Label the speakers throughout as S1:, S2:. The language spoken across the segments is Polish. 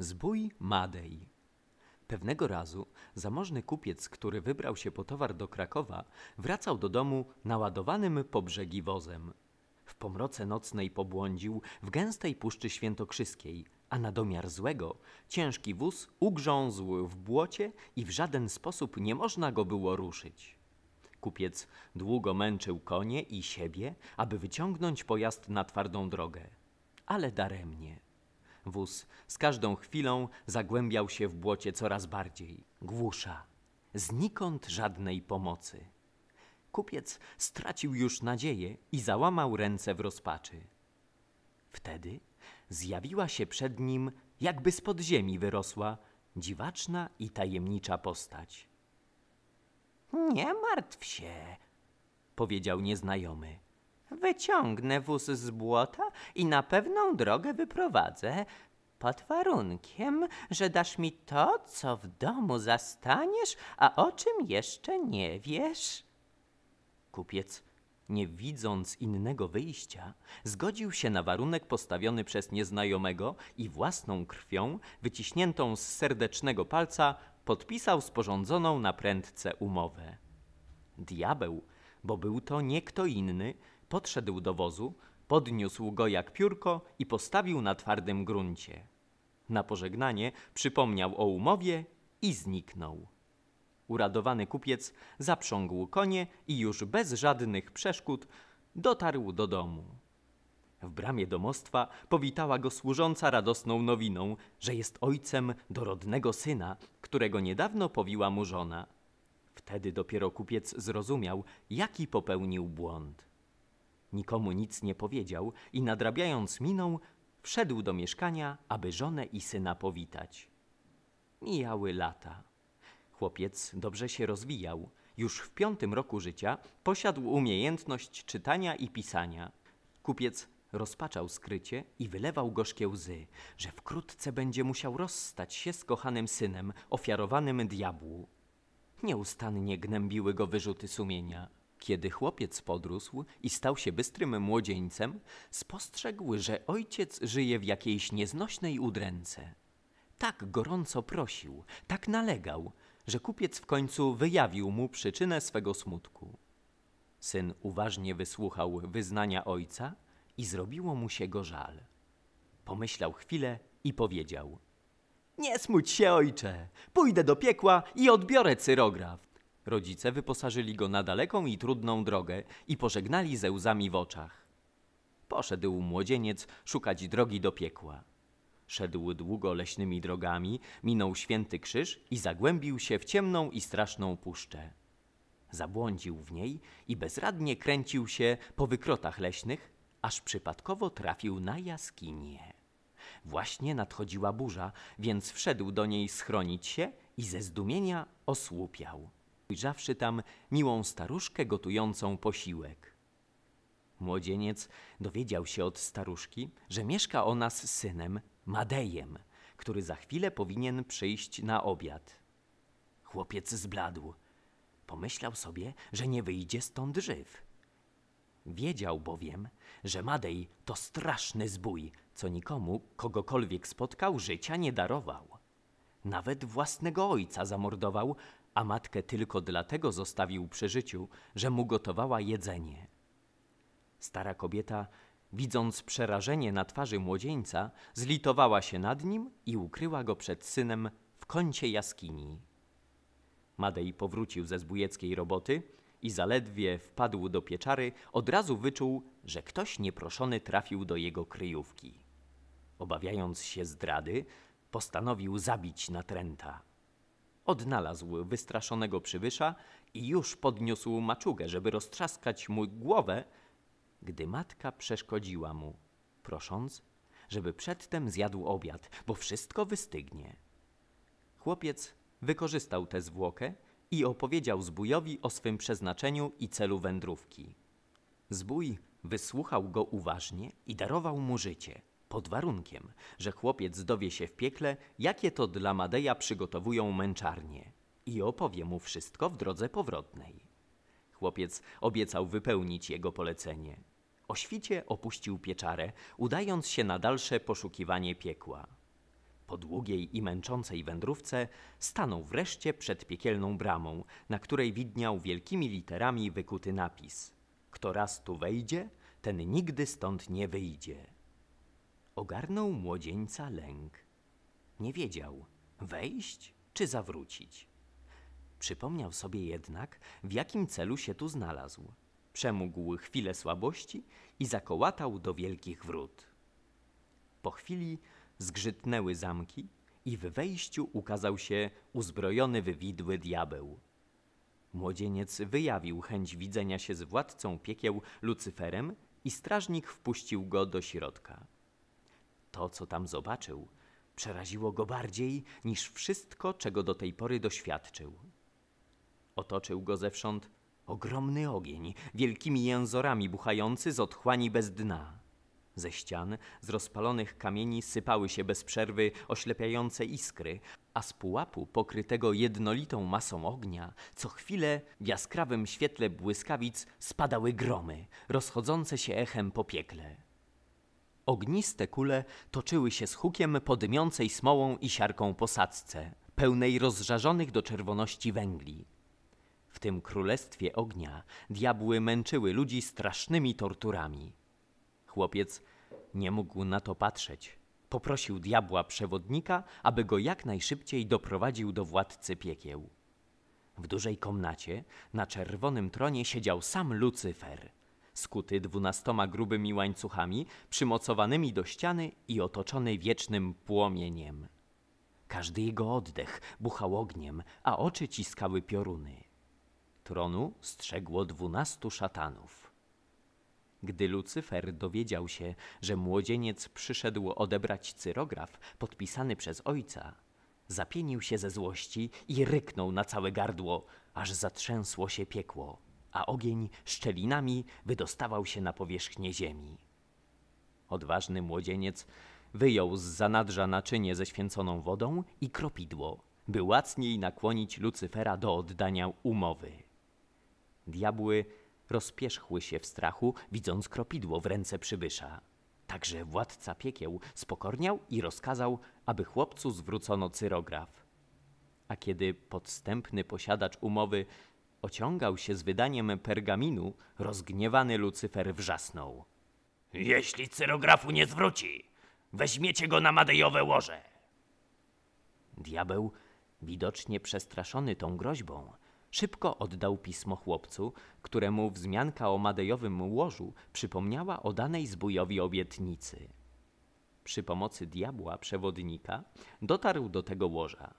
S1: Zbój Madej. Pewnego razu zamożny kupiec, który wybrał się po towar do Krakowa, wracał do domu naładowanym po brzegi wozem. W pomroce nocnej pobłądził w gęstej puszczy świętokrzyskiej, a na domiar złego ciężki wóz ugrzązł w błocie i w żaden sposób nie można go było ruszyć. Kupiec długo męczył konie i siebie, aby wyciągnąć pojazd na twardą drogę, ale daremnie. Wóz z każdą chwilą zagłębiał się w błocie coraz bardziej. Głusza. Znikąd żadnej pomocy. Kupiec stracił już nadzieję i załamał ręce w rozpaczy. Wtedy zjawiła się przed nim, jakby z podziemi wyrosła, dziwaczna i tajemnicza postać. Nie martw się, powiedział nieznajomy. Wyciągnę wóz z błota i na pewną drogę wyprowadzę, pod warunkiem, że dasz mi to, co w domu zastaniesz, a o czym jeszcze nie wiesz. Kupiec, nie widząc innego wyjścia, zgodził się na warunek postawiony przez nieznajomego i własną krwią, wyciśniętą z serdecznego palca, podpisał sporządzoną na prędce umowę. Diabeł, bo był to nie kto inny, Podszedł do wozu, podniósł go jak piórko i postawił na twardym gruncie. Na pożegnanie przypomniał o umowie i zniknął. Uradowany kupiec zaprzągł konie i już bez żadnych przeszkód dotarł do domu. W bramie domostwa powitała go służąca radosną nowiną, że jest ojcem dorodnego syna, którego niedawno powiła mu żona. Wtedy dopiero kupiec zrozumiał, jaki popełnił błąd. Nikomu nic nie powiedział i nadrabiając miną, wszedł do mieszkania, aby żonę i syna powitać. Mijały lata. Chłopiec dobrze się rozwijał. Już w piątym roku życia posiadł umiejętność czytania i pisania. Kupiec rozpaczał skrycie i wylewał gorzkie łzy, że wkrótce będzie musiał rozstać się z kochanym synem, ofiarowanym diabłu. Nieustannie gnębiły go wyrzuty sumienia. Kiedy chłopiec podrósł i stał się bystrym młodzieńcem, spostrzegł, że ojciec żyje w jakiejś nieznośnej udręce. Tak gorąco prosił, tak nalegał, że kupiec w końcu wyjawił mu przyczynę swego smutku. Syn uważnie wysłuchał wyznania ojca i zrobiło mu się go żal. Pomyślał chwilę i powiedział: Nie smuć się, ojcze, pójdę do piekła i odbiorę cyrograf. Rodzice wyposażyli go na daleką i trudną drogę i pożegnali ze łzami w oczach. Poszedł młodzieniec szukać drogi do piekła. Szedł długo leśnymi drogami, minął święty krzyż i zagłębił się w ciemną i straszną puszczę. Zabłądził w niej i bezradnie kręcił się po wykrotach leśnych, aż przypadkowo trafił na jaskinię. Właśnie nadchodziła burza, więc wszedł do niej schronić się i ze zdumienia osłupiał ujrzawszy tam miłą staruszkę gotującą posiłek. Młodzieniec dowiedział się od staruszki, że mieszka ona z synem, Madejem, który za chwilę powinien przyjść na obiad. Chłopiec zbladł. Pomyślał sobie, że nie wyjdzie stąd żyw. Wiedział bowiem, że Madej to straszny zbój, co nikomu, kogokolwiek spotkał, życia nie darował. Nawet własnego ojca zamordował, a matkę tylko dlatego zostawił przy życiu, że mu gotowała jedzenie. Stara kobieta, widząc przerażenie na twarzy młodzieńca, zlitowała się nad nim i ukryła go przed synem w kącie jaskini. Madej powrócił ze zbójeckiej roboty i zaledwie wpadł do pieczary, od razu wyczuł, że ktoś nieproszony trafił do jego kryjówki. Obawiając się zdrady, postanowił zabić natręta odnalazł wystraszonego przywysza i już podniósł maczugę, żeby roztrzaskać mu głowę, gdy matka przeszkodziła mu, prosząc, żeby przedtem zjadł obiad, bo wszystko wystygnie. Chłopiec wykorzystał tę zwłokę i opowiedział Zbójowi o swym przeznaczeniu i celu wędrówki. Zbój wysłuchał go uważnie i darował mu życie – pod warunkiem, że chłopiec dowie się w piekle, jakie to dla Madeja przygotowują męczarnie i opowie mu wszystko w drodze powrotnej. Chłopiec obiecał wypełnić jego polecenie. O świcie opuścił pieczarę, udając się na dalsze poszukiwanie piekła. Po długiej i męczącej wędrówce stanął wreszcie przed piekielną bramą, na której widniał wielkimi literami wykuty napis: Kto raz tu wejdzie, ten nigdy stąd nie wyjdzie. Ogarnął młodzieńca lęk. Nie wiedział, wejść czy zawrócić. Przypomniał sobie jednak, w jakim celu się tu znalazł. Przemógł chwilę słabości i zakołatał do wielkich wrót. Po chwili zgrzytnęły zamki i w wejściu ukazał się uzbrojony wywidły diabeł. Młodzieniec wyjawił chęć widzenia się z władcą piekieł Lucyferem i strażnik wpuścił go do środka. To, co tam zobaczył, przeraziło go bardziej niż wszystko, czego do tej pory doświadczył. Otoczył go zewsząd ogromny ogień, wielkimi jęzorami buchający z otchłani bez dna. Ze ścian, z rozpalonych kamieni sypały się bez przerwy oślepiające iskry, a z pułapu pokrytego jednolitą masą ognia, co chwilę w jaskrawym świetle błyskawic spadały gromy, rozchodzące się echem po piekle. Ogniste kule toczyły się z hukiem po dymiącej smołą i siarką posadzce, pełnej rozżarzonych do czerwoności węgli. W tym królestwie ognia diabły męczyły ludzi strasznymi torturami. Chłopiec nie mógł na to patrzeć. Poprosił diabła przewodnika, aby go jak najszybciej doprowadził do władcy piekieł. W dużej komnacie na czerwonym tronie siedział sam Lucyfer – skuty dwunastoma grubymi łańcuchami, przymocowanymi do ściany i otoczony wiecznym płomieniem. Każdy jego oddech buchał ogniem, a oczy ciskały pioruny. Tronu strzegło dwunastu szatanów. Gdy Lucyfer dowiedział się, że młodzieniec przyszedł odebrać cyrograf podpisany przez ojca, zapienił się ze złości i ryknął na całe gardło, aż zatrzęsło się piekło a ogień szczelinami wydostawał się na powierzchnię ziemi. Odważny młodzieniec wyjął z zanadrza naczynie ze święconą wodą i kropidło, by łacniej nakłonić Lucyfera do oddania umowy. Diabły rozpierzchły się w strachu, widząc kropidło w ręce przybysza. Także władca piekieł spokorniał i rozkazał, aby chłopcu zwrócono cyrograf. A kiedy podstępny posiadacz umowy ociągał się z wydaniem pergaminu, rozgniewany Lucyfer wrzasnął. Jeśli cyrografu nie zwróci, weźmiecie go na madejowe łoże. Diabeł, widocznie przestraszony tą groźbą, szybko oddał pismo chłopcu, któremu wzmianka o madejowym łożu przypomniała o danej zbójowi obietnicy. Przy pomocy diabła przewodnika dotarł do tego łoża.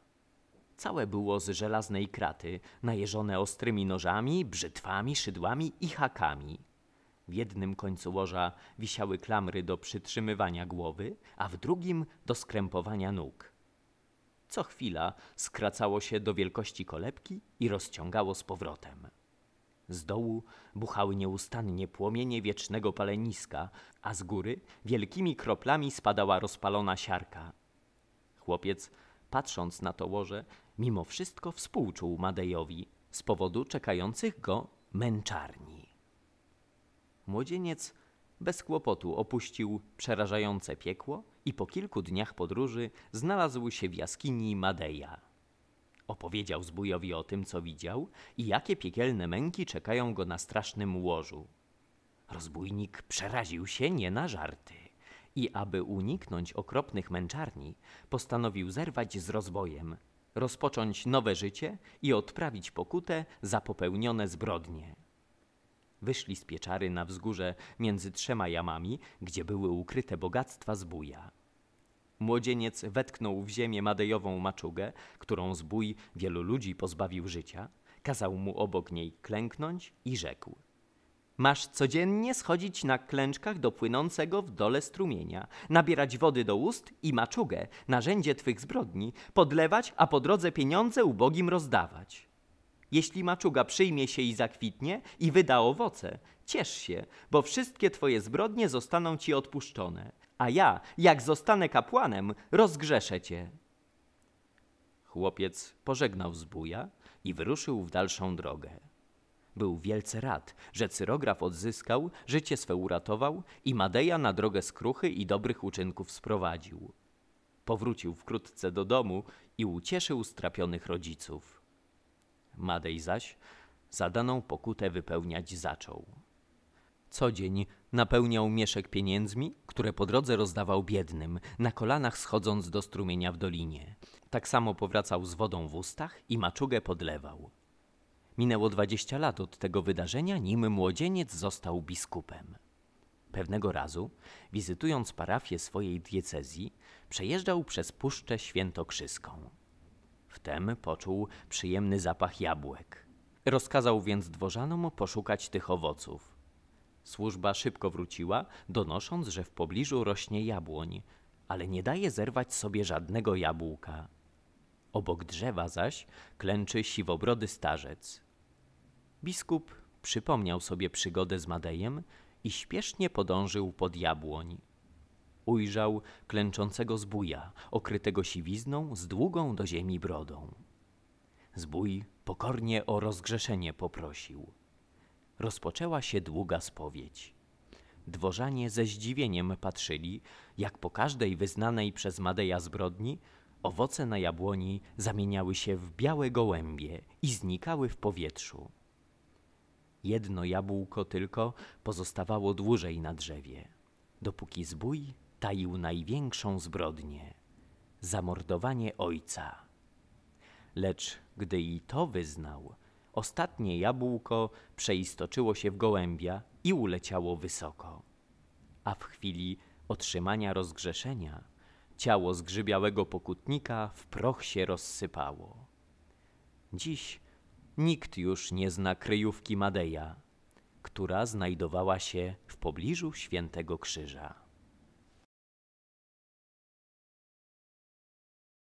S1: Całe było z żelaznej kraty, najeżone ostrymi nożami, brzytwami, szydłami i hakami. W jednym końcu łoża wisiały klamry do przytrzymywania głowy, a w drugim do skrępowania nóg. Co chwila skracało się do wielkości kolebki i rozciągało z powrotem. Z dołu buchały nieustannie płomienie wiecznego paleniska, a z góry wielkimi kroplami spadała rozpalona siarka. Chłopiec patrząc na to łoże, mimo wszystko współczuł Madejowi z powodu czekających go męczarni. Młodzieniec bez kłopotu opuścił przerażające piekło i po kilku dniach podróży znalazł się w jaskini Madeja. Opowiedział zbójowi o tym, co widział i jakie piekielne męki czekają go na strasznym łożu. Rozbójnik przeraził się nie na żarty i aby uniknąć okropnych męczarni, postanowił zerwać z rozbojem, rozpocząć nowe życie i odprawić pokutę za popełnione zbrodnie. Wyszli z pieczary na wzgórze między trzema jamami, gdzie były ukryte bogactwa zbója. Młodzieniec wetknął w ziemię madejową maczugę, którą zbój wielu ludzi pozbawił życia, kazał mu obok niej klęknąć i rzekł – Masz codziennie schodzić na klęczkach do płynącego w dole strumienia, nabierać wody do ust i maczugę, narzędzie twych zbrodni, podlewać, a po drodze pieniądze ubogim rozdawać. Jeśli maczuga przyjmie się i zakwitnie i wyda owoce, ciesz się, bo wszystkie twoje zbrodnie zostaną ci odpuszczone, a ja, jak zostanę kapłanem, rozgrzeszę cię. Chłopiec pożegnał zbója i wyruszył w dalszą drogę. Był wielce rad, że cyrograf odzyskał, życie swe uratował i Madeja na drogę skruchy i dobrych uczynków sprowadził. Powrócił wkrótce do domu i ucieszył strapionych rodziców. Madej zaś zadaną pokutę wypełniać zaczął. Co dzień napełniał mieszek pieniędzmi, które po drodze rozdawał biednym, na kolanach schodząc do strumienia w dolinie. Tak samo powracał z wodą w ustach i maczugę podlewał. Minęło dwadzieścia lat od tego wydarzenia, nim młodzieniec został biskupem. Pewnego razu, wizytując parafię swojej diecezji, przejeżdżał przez Puszczę Świętokrzyską. Wtem poczuł przyjemny zapach jabłek. Rozkazał więc dworzanom poszukać tych owoców. Służba szybko wróciła, donosząc, że w pobliżu rośnie jabłoń, ale nie daje zerwać sobie żadnego jabłka. Obok drzewa zaś klęczy siwobrody starzec. Biskup przypomniał sobie przygodę z Madejem i śpiesznie podążył pod jabłoń. Ujrzał klęczącego zbója, okrytego siwizną z długą do ziemi brodą. Zbój pokornie o rozgrzeszenie poprosił. Rozpoczęła się długa spowiedź. Dworzanie ze zdziwieniem patrzyli, jak po każdej wyznanej przez Madeja zbrodni Owoce na jabłoni zamieniały się w białe gołębie i znikały w powietrzu. Jedno jabłko tylko pozostawało dłużej na drzewie, dopóki zbój taił największą zbrodnię zamordowanie ojca. Lecz gdy i to wyznał, ostatnie jabłko przeistoczyło się w gołębia i uleciało wysoko. A w chwili otrzymania rozgrzeszenia Ciało zgrzybiałego pokutnika w proch się rozsypało. Dziś nikt już nie zna kryjówki Madeja, która znajdowała się w pobliżu Świętego Krzyża.